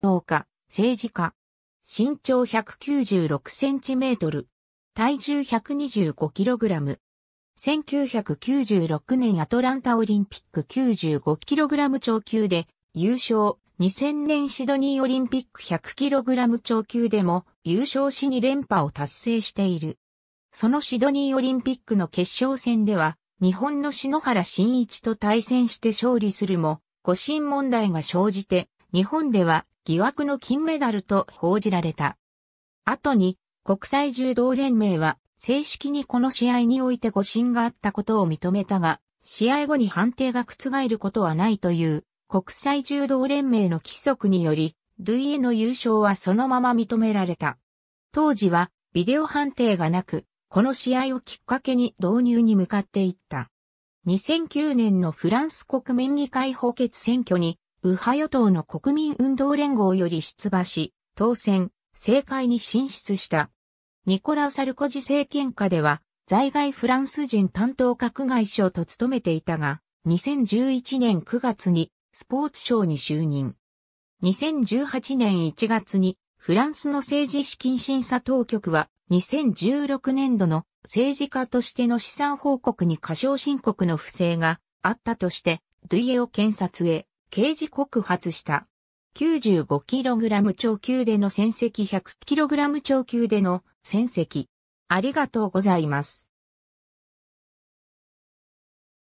農家、政治家。身長196センチメートル。体重125キログラム。1996年アトランタオリンピック95キログラム超級で優勝。2000年シドニーオリンピック100キログラム超級でも優勝し2連覇を達成している。そのシドニーオリンピックの決勝戦では、日本の篠原慎一と対戦して勝利するも、誤審問題が生じて、日本では疑惑の金メダルと報じられた。後に国際柔道連盟は正式にこの試合において誤審があったことを認めたが、試合後に判定が覆ることはないという国際柔道連盟の規則により、ルイエの優勝はそのまま認められた。当時はビデオ判定がなく、この試合をきっかけに導入に向かっていった。2009年のフランス国民議会補欠選挙に右派与党の国民運動連合より出馬し、当選、政界に進出した。ニコラ・サルコジ政権下では、在外フランス人担当閣外相と務めていたが、2011年9月にスポーツ省に就任。2018年1月にフランスの政治資金審査当局は2016年度の政治家としての資産報告に過少申告の不正があったとして、ドゥイエを検察へ刑事告発した。95kg 超級での戦績 100kg 超級での戦績。ありがとうございます。